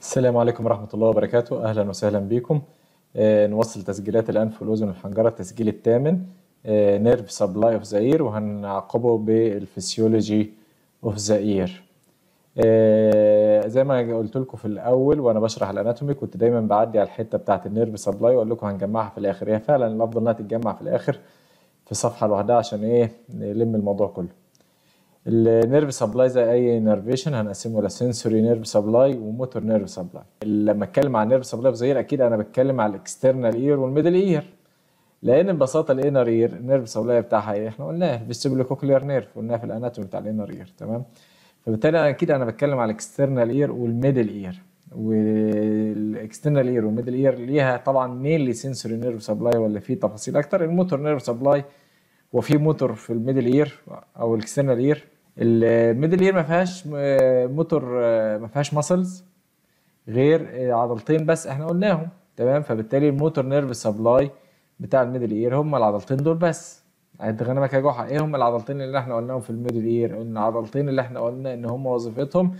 السلام عليكم ورحمة الله وبركاته أهلا وسهلا بكم آه نوصل تسجيلات الأنف والأذن والحنجرة التسجيل الثامن آه نيرف سبلاي أوف زئير وهنعقبه بالفسيولوجي أوف زئير آه زي ما قلت لكم في الأول وأنا بشرح الأناتومي كنت دايما بعدي على الحتة بتاعة النيرف سبلاي وأقول لكم هنجمعها في الآخر هي فعلا الأفضل إنها تتجمع في الآخر في صفحة لوحدها عشان إيه نلم الموضوع كله النيرف سبلاي زي اي نيرفيشن هنقسمه لسنسوري نيرف سبلاي وموتور نيرف سبلاي لما اتكلم عن نيرف سبلاي صغير اكيد انا بتكلم على الاكسترنال اير والميدل اير لان ببساطه الانر اير النيرف سبلاي بتاعها ايه احنا قلناه فيستيبولو كوكلير نيرف قلناها في الاناتومي بتاع الانر اير تمام فبالتالي انا اكيد انا بتكلم على الاكسترنال اير والميدل اير والاكسترنال اير والميدل اير ليها طبعا مين اللي سنسوري نيرف سبلاي ولا في تفاصيل اكتر الموتور نيرف سبلاي وفي موتور في الميدل اير او الاكسترنال اير الميدل اير ما فيهاش موتور ما فيهاش ماسلز غير عضلتين بس احنا قلناهم تمام فبالتالي الموتور نيرف سبلاي بتاع الميدل اير هم العضلتين دول بس انت غنمك يا جحا ايه هم العضلتين اللي احنا قلناهم في الميدل اير ان العضلتين اللي احنا قلنا ان هم وظيفتهم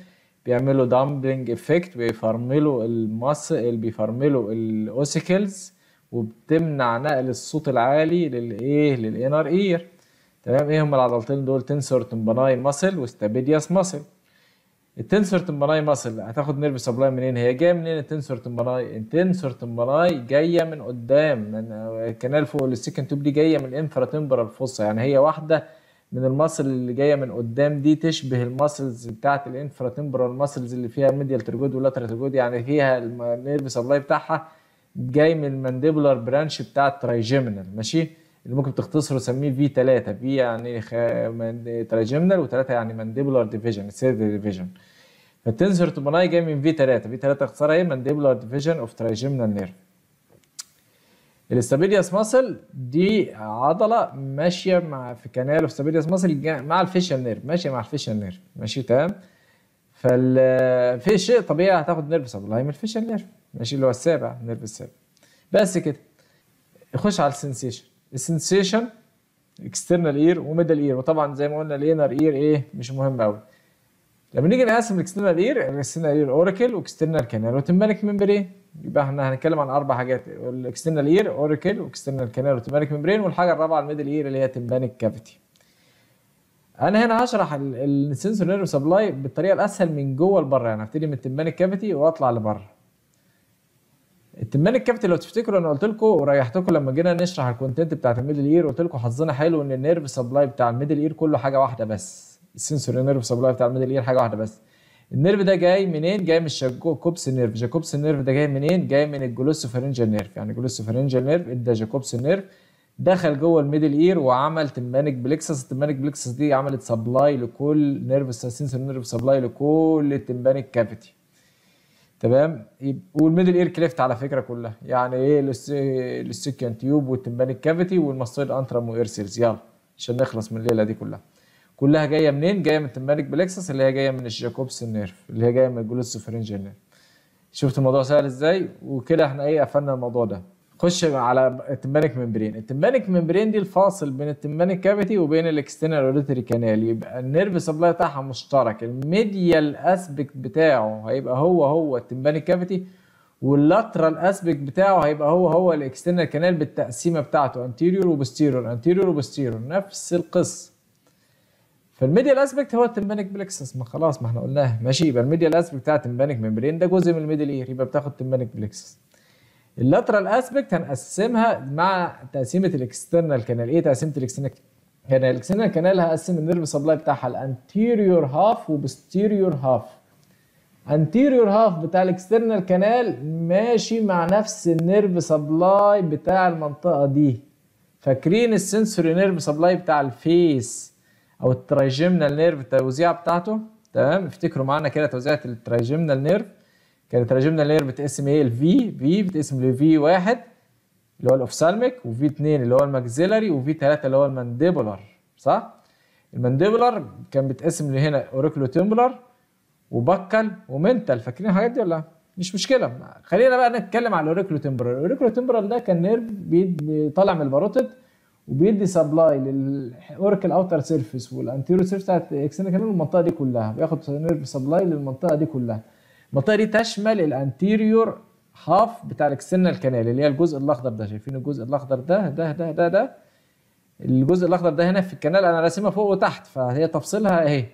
بيعملوا دامبلنج افكت بيفرملوا المص بيفرملوا الاوسيكلز وبتمنع نقل الصوت العالي للايه للانر اير تمام ايه هم العضلتين دول تنسور تمبناي ماسل وستابيدياس ماسل التنسور تمبناي ماسل هتاخد نيرف سبلاي منين هي جايه منين التنسور تمبناي التنسور تمبناي جايه من قدام من الكنال فوق السكن توب دي جايه من الانفرا تمبرال فوسا يعني هي واحده من الماسل اللي جايه من قدام دي تشبه الماسلز بتاعه الانفرا تمبرال ماسلز اللي فيها ميديال ترجود ولاترال ترجود يعني فيها النيرف سبلاي بتاعها جاي من المانديبولار برانش بتاع الترايجيمنال ماشي اللي ممكن تختصره سميه في 3 في يعني خ... من... و3 يعني مانديبولار ديفيجن سيرد ديفيجن فالتنسور تومناي جاي من في 3 في 3 اختصارها ايه مانديبولار ديفيجن اوف ترايجيمنال نيرف الاستابيلياس ماسل دي عضله ماشيه مع في كنال اوف ستابيلياس ماسل مع الفيشال نيرف ماشيه مع الفيشال نيرف ماشي تمام فال في شيء طبيعي هتاخد نيرف سبلاي من الفيشال نيرف ماشي اللي هو السابع النيرف السابع بس كده يخش على السنسيشن السنسيشن اكسترنال اير وميدل اير وطبعا زي ما قلنا الانر اير ايه مش مهم قوي لما نيجي نقسم الاكسترنال اير الاكسترنال اير اوراكل واكسترنال كانال وتمالك ممبرين يبقى احنا هنتكلم عن اربع حاجات الاكسترنال اير اوراكل واكسترنال كانال وتمالك ممبرين والحاجه الرابعه الميدل اير اللي هي تمبانك كافيتي انا هنا هشرح السنسور نيرف سبلاي بالطريقه الاسهل من جوه لبره يعني هبتدي من التمبانك كافيتي واطلع لبره التمان الكابتن لو تفتكروا انا قلت لكم وريحتكم لما جينا نشرح الكونتنت بتاعت الميدل اير قلت لكم حظنا حلو ان النيرف سبلاي بتاع الميدل اير كله حاجه واحده بس السنسور النيرف سبلاي بتاع الميدل اير حاجه واحده بس النيرف ده جاي منين؟ جاي من الجاكوبس نيرف، جاكوبس نيرف ده جاي منين؟ جاي من الجلوسوفرنجال نيرف، يعني الجلوسوفرنجال نيرف ادى جاكوبس نيرف دخل جوه الميدل اير وعمل تمانك بليكسس، التمانك بليكسس دي عملت سبلاي لكل نيرف سنسور نيرف سبلاي لكل التمبانك كافيتي. تمام والميدل اير كليفت على فكره كلها يعني ايه السكن تيوب والتمباني كافيتي والمصيد انترم واير يلا عشان نخلص من الليله دي كلها كلها جايه منين جايه من التمبانيك بلكسس اللي هي جايه من الجاكوبسن النيرف اللي هي جايه من الجلوس شفت الموضوع سهل ازاي وكده احنا ايه قفلنا الموضوع ده خش على التمبانيك ممبرين التمبانيك ممبرين دي الفاصل بين التمبانيك كافيتي وبين الاكسترنال اوريتري كانال يبقى النيرف سبلاي بتاعها مشترك الميديال اسبكت بتاعه هيبقى هو هو التمبانيك كافيتي واللاترال اسبكت بتاعه هيبقى هو هو الاكسترنال كانال بالتقسيمه بتاعته انتيريور وبوستيريور انتيريور وبوستيريور نفس القصه فالميديال اسبكت هو التمبانيك بلكسس ما خلاص ما احنا قلناها ماشي يبقى الميديال اسبكت بتاع التمبانيك ممبرين ده جزء من الميدل اير يبقى بتاخد تمبانيك بلكسس اللاترال اسبكت هنقسمها مع تقسيمه الاكسترنال كانال ايه تقسيمه الاكسترنال كانال الاكسترنال كانال هقسم النيرف سبلاي بتاعها الانتيريور هاف وبستيريور هاف انتيريور هاف بتاع الاكسترنال كانال ماشي مع نفس النيرف سبلاي بتاع المنطقه دي فاكرين السنسوري نيرف سبلاي بتاع الفيس او الترايجيمنال نيرف التوزيع بتاعته تمام افتكروا معانا كده توزيعه الترايجيمنال نيرف كانت رجمنا لير بتقسم ايه الفي في بتقسم لفي واحد اللي هو الاوفسالميك وفي 2 اللي هو الماكزيلاري وفي 3 اللي هو المانديبولار صح المانديبولار كان بيتقسم لهنا اوريكلو تمبلر وبكل ومنتال فاكرين الحاجات دي ولا مش مشكله خلينا بقى نتكلم على الاوريكلو تمبرال الاوريكلو تمبرال ده كان نيرف بيطلع من الباروتد وبيدي سبلاي للاوريكل اوتر سيرفيس والانتيرو سيرفيس بتاعت اكسنال كمان المنطقه دي كلها بياخد نيرف سبلاي للمنطقه دي كلها المنطقه دي تشمل الانتيريور هاف بتاع السنه الكنال اللي هي الجزء الاخضر ده شايفين الجزء الاخضر ده ده ده ده ده الجزء الاخضر ده هنا في الكنال انا راسمها فوق وتحت فهي تفصيلها اهي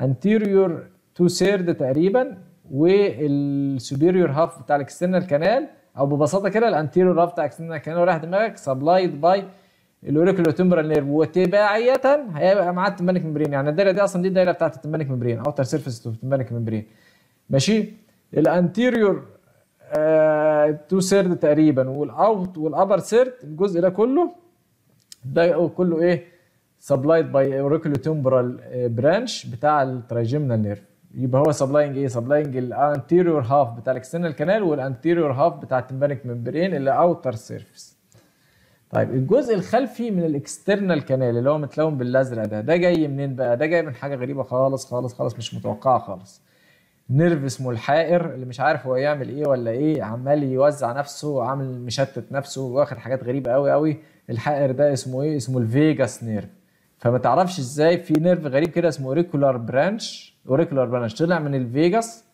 انتيريور تو سيرد تقريبا والسوبيريور هاف بتاع الاكسترنال الكنال او ببساطه كده الانتيريور هاف بتاع الاكسترنال الكنال رايح دماغك سبلايد باي الاوريكولو تمبرال نيرف وتباعية هيبقى معاه التمبانيك ممبرين يعني الدايره دي اصلا دي الدايره بتاعت التمبانيك ممبرين اوتر سيرفيس اوف التمبانيك ممبرين ماشي الانتيريور آه، تو سيرد تقريبا والاوت والابر سيرد الجزء ده كله ده كله ايه سبلايد باي اوريكولو تمبرال برانش بتاع الترايجيمنال نيرف يبقى هو سبلاينج ايه سبلاينج الانتيريور هاف بتاع الاكسترنال كانال والانتيريور هاف بتاع التمبانيك ممبرين اللي اوتر سيرفيس طيب الجزء الخلفي من الاكسترنال كانال اللي هو متلون بالازرق ده ده جاي منين بقى ده جاي من حاجه غريبه خالص خالص خالص مش متوقعه خالص نيرفس الحائر اللي مش عارف هو يعمل ايه ولا ايه عمال يوزع نفسه عامل مشتت نفسه واخد حاجات غريبه قوي قوي الحائر ده اسمه ايه اسمه الفيجاس نيرف فما تعرفش ازاي في نيرف غريب كده اسمه اوريكولار برانش اوريكولار برانش طلع من الفيجاس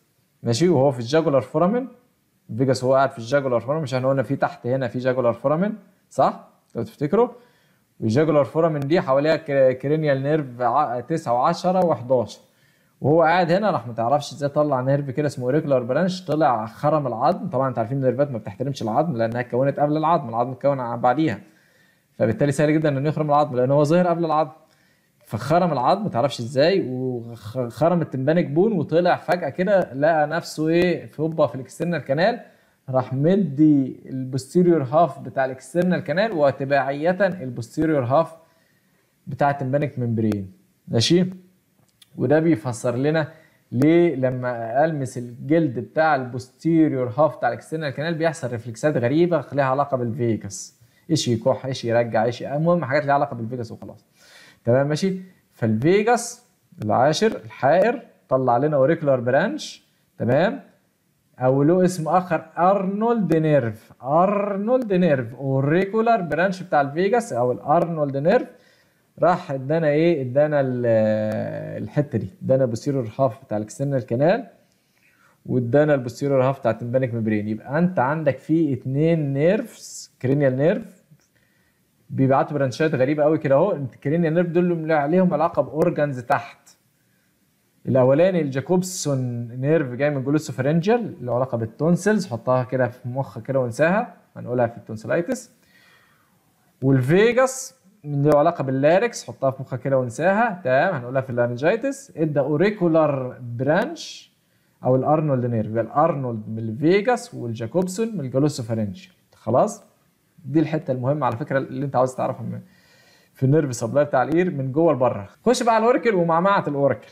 ماشي وهو في الجاجولار فورامين الفيجاس هو قاعد في الجاجولار فورامين مش احنا قلنا في تحت هنا في جاجولار فورامين صح لو تفتكروا والجاجولار فورامين دي حواليها كرينيال نيرف 9 و10 و11 وهو قاعد هنا راح ما تعرفش ازاي طلع نيرف كده اسمه ريجولار برانش طلع خرم العظم طبعا انت عارفين النيرفات ما بتحترمش العظم لانها اتكونت قبل العظم العظم اتكون بعديها فبالتالي سهل جدا انه يخرم العظم لان هو ظهر قبل العظم فخرم العظم ما تعرفش ازاي وخرم التمبانك بون وطلع فجاه كده لقى نفسه ايه في هوبا في الاكسترنال كانال راح مدي البوستيريور هاف بتاع الاكسترنال كانال وتباعيه البوستيريور هاف بتاع التمبانك ممبرين ماشي وده بيفسر لنا ليه لما المس الجلد بتاع البوستيريور هاف بتاع الاكسترنال كانال بيحصل ريفلكسات غريبه ليها علاقه بالفيكس ايش يكح ايش يرجع ايش المهم حاجات ليها علاقه بالفيجاس وخلاص تمام ماشي فالفيجاس العاشر الحائر طلع لنا اوريكولار برانش تمام او له اسم اخر ارنولد نيرف ارنولد نيرف اوريكولار برانش بتاع الفيجاس او الارنولد نيرف راح ادانا ايه ادانا الحته دي ادانا البوستيريور الرهاف بتاع الاكسترنال كانال وادانا البوستيريور الرهاف بتاع التمبانيك ميمبرين يبقى انت عندك فيه اتنين نيرفز كرينيال نيرف بيبعتوا برانشات غريبه قوي كده اهو الكرينيال نيرف دول اللي عليهم علاقه باورجانز تحت الاولاني الجاكوبسون نيرف جاي من فرنجل له علاقه بالتونسلز حطها كده في مخك كده وانساها هنقولها في التونسلايتس والفيجاس من له علاقه باللاركس حطها في مخك كده وانساها تمام هنقولها في اللارنجيتس ادى اوريكولار برانش او الارنولد نيرف يبقى الارنولد من الفيجاس والجاكوبسون من الجلوسوفارنجيال خلاص دي الحته المهمه على فكره اللي انت عاوز تعرفها من في النيرف سبلاي بتاع الاير من جوه لبره خش بقى على الاوركل ومعمعه الاوركل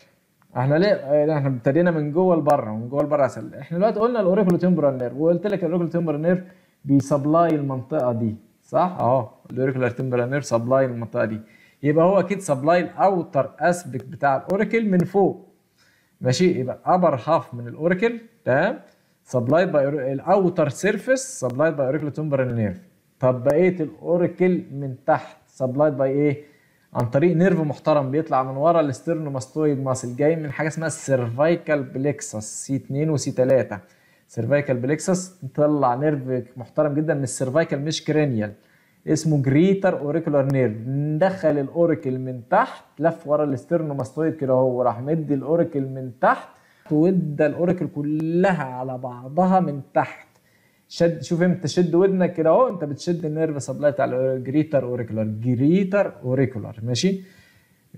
احنا ليه احنا ابتدينا من جوه لبره ومن جوه لبره احنا دلوقتي قلنا الاوراكل تمبرال نيرف وقلت لك الاوراكل تمبرال نيرف بيسبلاي المنطقه دي صح اهو الاوراكل تمبرامير سبلاي المنطقه دي يبقى هو اكيد سبلاي الاوتر اسبكت بتاع الاوراكل من فوق ماشي يبقى ابر هاف من الاوراكل تمام سبلاي باي الاوتر سيرفيس سبلاي باي اوريكل تمبرال نيرف طب بقيه الاوراكل من تحت سبلاي باي ايه عن طريق نيرف محترم بيطلع من ورا الاسترنوماستويد ماسل جاي من حاجه اسمها السيرفايكال بليكسس سي 2 وسي 3 سيرفايكال بليكسس تطلع نيرف محترم جدا من السيرفايكال مش كرينيال اسمه جريتر اوريكولار نيرف دخل الاوريكل من تحت لف ورا الاسترنوماستويد كده هو راح مدي الاوريكل من تحت وادى الاوريكل كلها على بعضها من تحت شد شوف انت شد ودنك كده اهو انت بتشد النيرف سبلاي بتاع الجريتر اوريكولار جريتر اوريكولار ماشي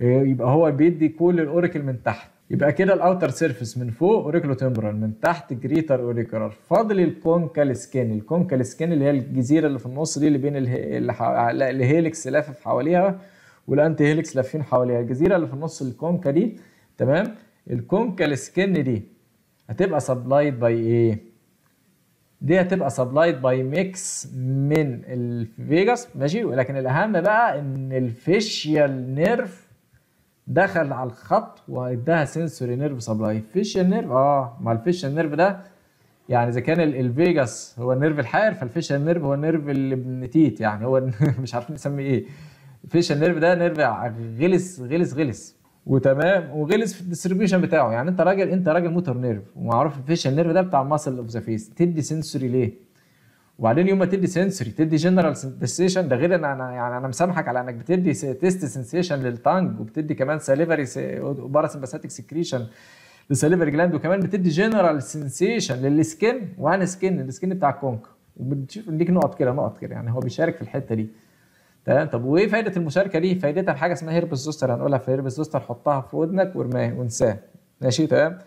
آه، يبقى هو بيدي كل الاوريكل من تحت يبقى كده الاوتر سيرفيس من فوق اوريكلو تمبرال من تحت جريتر اوريكولار فاضل الكونكال سكين الكونكال سكين اللي هي الجزيره اللي في النص دي اللي بين الهيلكس لافف حواليها والانتي هيلكس لافين حواليها الجزيره اللي في النص الكونكا دي تمام الكونكال سكين دي هتبقى سبلايد باي ايه دي هتبقى سبلايد باي ميكس من الفيجاس ماشي ولكن الاهم بقى ان الفيشيال نيرف دخل على الخط واداها سنسوري نيرف سبلاي فيشن نيرف اه ما الفيشن نيرف ده يعني اذا كان الفيجاس هو النيرف الحائر فالفيشن نيرف هو النيرف بنتيت يعني هو مش عارفين نسميه ايه الفيشن نيرف ده نيرف غلس غلس غلس وتمام وغلس في الديستريبيوشن بتاعه يعني انت راجل انت راجل موتور نيرف ومعروف الفيشن نيرف ده بتاع ماسل اوف ذا فيس تدي سنسوري ليه وبعدين يوم ما تدي سنسوري تدي جنرال سنسيشن ده غير ان انا يعني انا مسامحك على انك بتدي تيست سنسيشن للتانج وبتدي كمان ساليفري باراسمباثيك سكريشن للساليفري جلاند وكمان بتدي جنرال سنسيشن للسكن وان سكن السكن بتاع الكونك وبتشوف ليك نقط كده نقط كده يعني هو بيشارك في الحته دي تمام طب وايه فائده المشاركه دي؟ فائدتها في حاجه اسمها هيربس زوستر هنقولها في هيربس زوستر حطها في ودنك وارماها وانساها ماشي تمام؟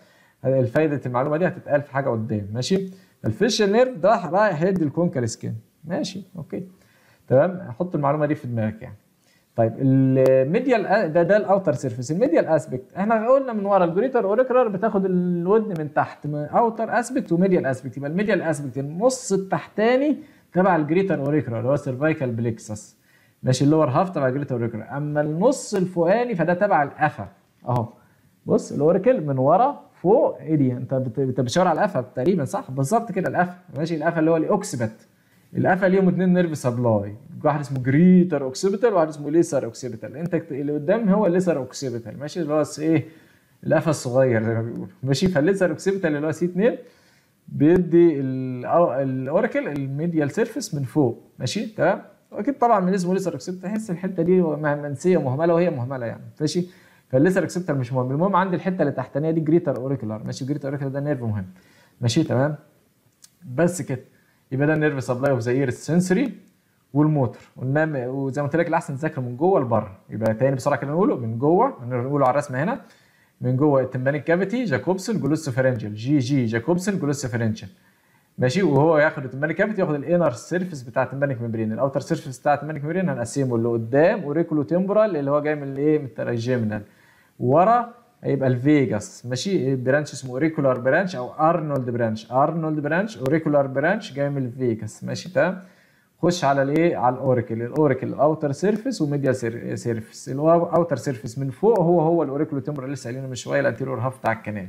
فائده المعلومه دي هتتقال في حاجه قدام ماشي؟ الفيشل نيرف ده رايح يدي الكونكال سكين ماشي اوكي تمام حط المعلومه دي في دماغك يعني طيب الميديال ده ده الاوتر سيرفيس الميديال اسبكت احنا قلنا من ورا الجريتر اوريكرار بتاخد الودن من تحت من اوتر اسبكت وميديال اسبكت يبقى الميديال اسبكت النص التحتاني تبع الجريتر اوريكرار اللي هو سيرفايكال بليكسس ماشي اللور هاف تبع الجريتر اوريكرار اما النص الفوقاني فده تبع القفا اهو بص الاوريكل من ورا فوق ايه دي انت انت بتشاور على القفا تقريبا صح بالظبط كده القفا ماشي القفا اللي هو الاوكسبت القفا ليهم اتنين نيرف سبلاي واحد اسمه جريتر اوكسبيتال وواحد اسمه ليسر اوكسبيتال انت اللي قدام هو الليسر اوكسبيتال ماشي اللي هو ايه القفا الصغير زي ما بيقولوا ماشي فالليسر اوكسبيتال اللي هو سي 2 بيدي الاوراكل الميديال سيرفيس من فوق ماشي تمام واكيد طبعا من اسمه ليسر اوكسبيتال تحس الحته دي منسيه مهمله وهي مهمله يعني ماشي فالليزر اكسبتر مش مهم المهم عندي الحته اللي تحتانيه دي جريتر اوريكولار ماشي جريتر اوريكولار ده نيرف مهم ماشي تمام بس كده يبقى ده النيرف سبلاي اوف ذا اير السنسوري والموتر قلنا وزي ما قلت لك الاحسن تذاكر من جوه لبره يبقى تاني بسرعه كده نقوله من جوه نقوله على الرسمه هنا من جوه التمبانيك كافيتي جاكوبسون جلوس فرنجل جي جي جاكوبسون جلوس فرنجل ماشي وهو ياخد التمبانيك كافيتي ياخد الانر سيرفيس بتاع التمبانيك ميمبرين الاوتر سيرفيس بتاع التمبانيك ميمبرين هنقسمه اللي قدام اوريكولو تمبرال اللي هو جاي من الايه من الترجيمنال ورا هيبقى الفيجاس ماشي برانش اسمه اوريكولار برانش او ارنولد برانش ارنولد برانش اوريكولار برانش جاي من الفيجاس ماشي تمام خش على الايه على الاوريكل الاوريكل اوتر سيرفيس وميديال سيرفيس الاوتر سيرفيس من فوق هو هو الاوريكولو تمبر اللي لسه قايلينه من شويه الانتيرور هاف بتاع الكنال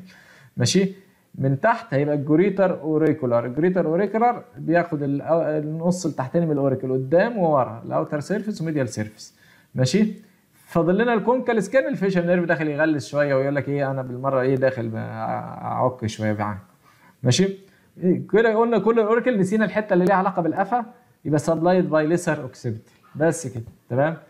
ماشي من تحت هيبقى الجوريتر اوريكولار الجوريتر اوريكولار بياخد النص التحتاني من الاوريكل قدام وورا الاوتر سيرفيس وميديال سيرفيس ماشي فاضل لنا الكونكال سكان الفيشل نيرف داخل يغلس شويه ويقول لك ايه انا بالمره ايه داخل اعك شويه بعانك ماشي كده قلنا كل الاوركل نسينا الحته اللي ليها علاقه بالقفا يبقى سبلايد باي ليسر اوكسبت بس كده تمام